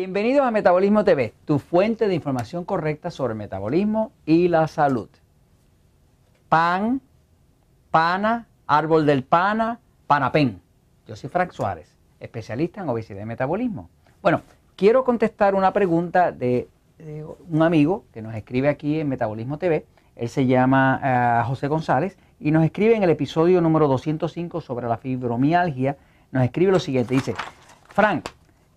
Bienvenidos a Metabolismo TV, tu fuente de información correcta sobre metabolismo y la salud. Pan, pana, árbol del pana, panapén. Yo soy Frank Suárez, especialista en obesidad y metabolismo. Bueno, quiero contestar una pregunta de, un amigo que nos escribe aquí en Metabolismo TV. Él se llama eh, José González y nos escribe en el episodio número 205 sobre la fibromialgia. Nos escribe lo siguiente, dice, Frank,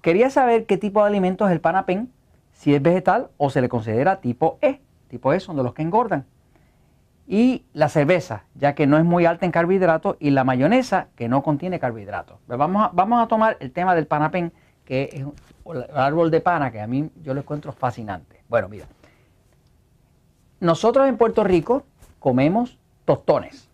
Quería saber qué tipo de alimentos es el panapén, si es vegetal o se le considera tipo E. Tipo E son de los que engordan. Y la cerveza, ya que no es muy alta en carbohidratos, y la mayonesa, que no contiene carbohidratos. Pues vamos a, tomar el tema del panapén, que es el árbol de pana, que a mí yo lo encuentro fascinante. Bueno, mira, nosotros en Puerto Rico comemos tostones,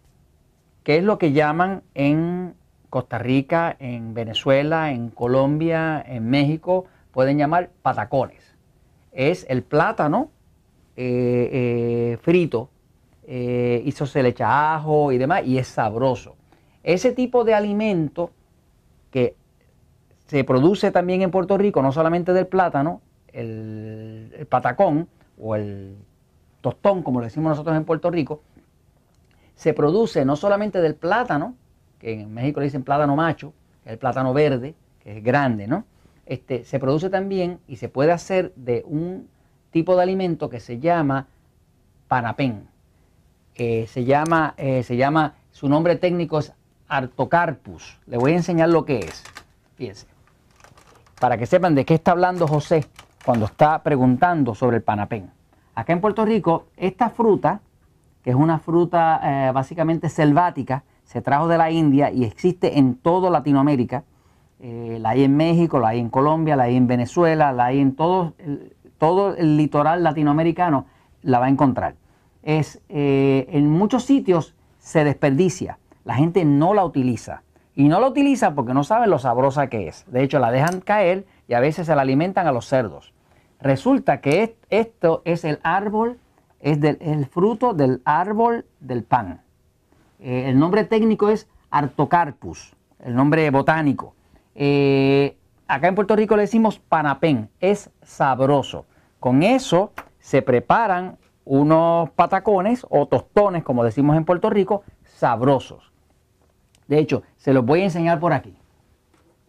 que es lo que llaman en Costa Rica, en Venezuela, en Colombia, en México, pueden llamar patacones. Es el plátano eh, eh, frito, eh, y se le echa ajo y demás, y es sabroso. Ese tipo de alimento que se produce también en Puerto Rico, no solamente del plátano, el, patacón o el tostón, como lo decimos nosotros en Puerto Rico, se produce no solamente del plátano, que en México le dicen plátano macho, que es el plátano verde, que es grande, ¿no? Este, se produce también y se puede hacer de un tipo de alimento que se llama panapén. Eh, se, llama, eh, se llama, su nombre técnico es Artocarpus. Le voy a enseñar lo que es. Fíjense. Para que sepan de qué está hablando José cuando está preguntando sobre el panapén. Acá en Puerto Rico, esta fruta, que es una fruta eh, básicamente selvática, se trajo de la India y existe en toda Latinoamérica. Eh, la hay en México, la hay en Colombia, la hay en Venezuela, la hay en todo, el, todo el litoral latinoamericano, la va a encontrar. Es, eh, en muchos sitios se desperdicia, la gente no la utiliza. Y no la utiliza porque no saben lo sabrosa que es. De hecho, la dejan caer y a veces se la alimentan a los cerdos. Resulta que esto es el árbol, es el fruto del árbol del pan. Eh, el nombre técnico es Artocarpus, el nombre botánico. Eh, acá en Puerto Rico le decimos panapén, es sabroso. Con eso se preparan unos patacones o tostones, como decimos en Puerto Rico, sabrosos. De hecho, se los voy a enseñar por aquí.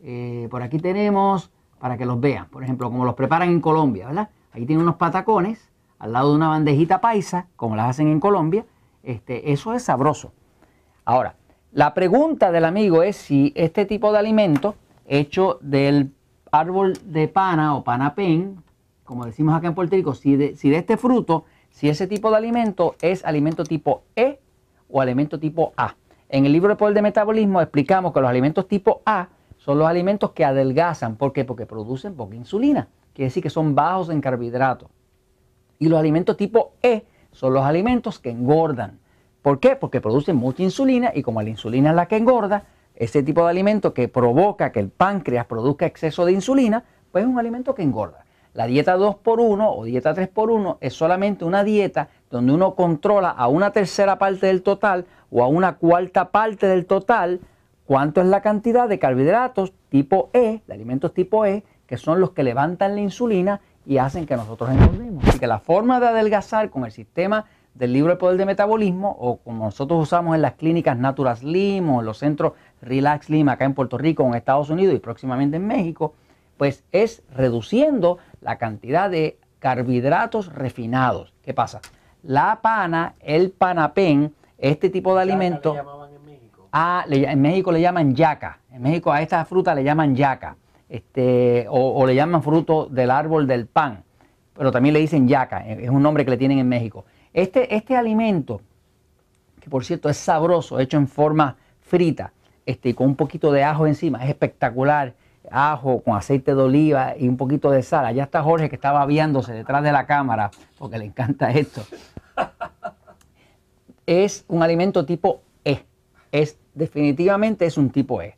Eh, por aquí tenemos, para que los vean, por ejemplo, como los preparan en Colombia, ¿verdad? Ahí tienen unos patacones al lado de una bandejita paisa, como las hacen en Colombia. Este, eso es sabroso. Ahora, la pregunta del amigo es si este tipo de alimento hecho del árbol de pana o panapén, como decimos acá en Puerto Rico, si de, este fruto, si ese tipo de alimento es alimento tipo E o alimento tipo A. En el libro de Poder de Metabolismo explicamos que los alimentos tipo A son los alimentos que adelgazan. ¿Por qué? Porque producen poca insulina. Quiere decir que son bajos en carbohidratos. Y los alimentos tipo E son los alimentos que engordan. ¿Por qué? Porque producen mucha insulina y como la insulina es la que engorda, ese tipo de alimento que provoca que el páncreas produzca exceso de insulina, pues es un alimento que engorda. La dieta 2x1 o dieta 3x1 es solamente una dieta donde uno controla a una tercera parte del total o a una cuarta parte del total cuánto es la cantidad de carbohidratos tipo E, de alimentos tipo E, que son los que levantan la insulina y hacen que nosotros engordemos. Así que la forma de adelgazar con el sistema del libro El Poder de Metabolismo, o como nosotros usamos en las clínicas Naturas Slim o en los centros Relax Slim acá en Puerto Rico, en Estados Unidos y próximamente en México, pues es reduciendo la cantidad de carbohidratos refinados. ¿Qué pasa? La pana, el panapén, este tipo de alimentos. Ah, en México le llaman yaca. En México a esta fruta le llaman yaca. Este, o, le llaman fruto del árbol del pan. Pero también le dicen yaca. E, es un nombre que le tienen en México. Este, este alimento, que por cierto es sabroso, hecho en forma frita, este, con un poquito de ajo encima, es espectacular. Ajo con aceite de oliva y un poquito de sal. Allá está Jorge que estaba viéndose detrás de la cámara porque le encanta esto. Es un alimento tipo E. Es, definitivamente es un tipo E.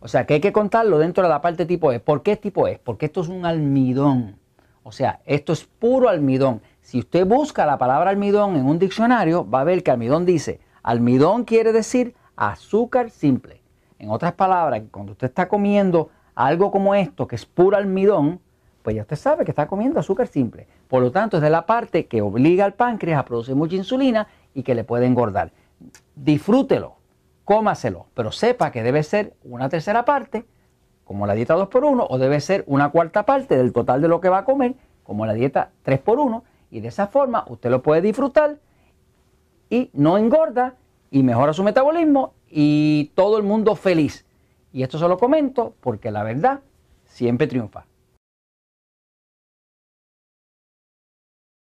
O sea que hay que contarlo dentro de la parte tipo E. ¿Por qué es tipo E? Porque esto es un almidón. O sea, esto es puro almidón. Si usted busca la palabra almidón en un diccionario, va a ver que almidón dice, almidón quiere decir azúcar simple. En otras palabras, cuando usted está comiendo algo como esto, que es puro almidón, pues ya usted sabe que está comiendo azúcar simple. Por lo tanto, es de la parte que obliga al páncreas a producir mucha insulina y que le puede engordar. Disfrútelo, cómaselo, pero sepa que debe ser una tercera parte, como la dieta 2x1, o debe ser una cuarta parte del total de lo que va a comer, como la dieta 3x1, y de esa forma usted lo puede disfrutar y no engorda y mejora su metabolismo y todo el mundo feliz. Y esto se lo comento porque la verdad siempre triunfa.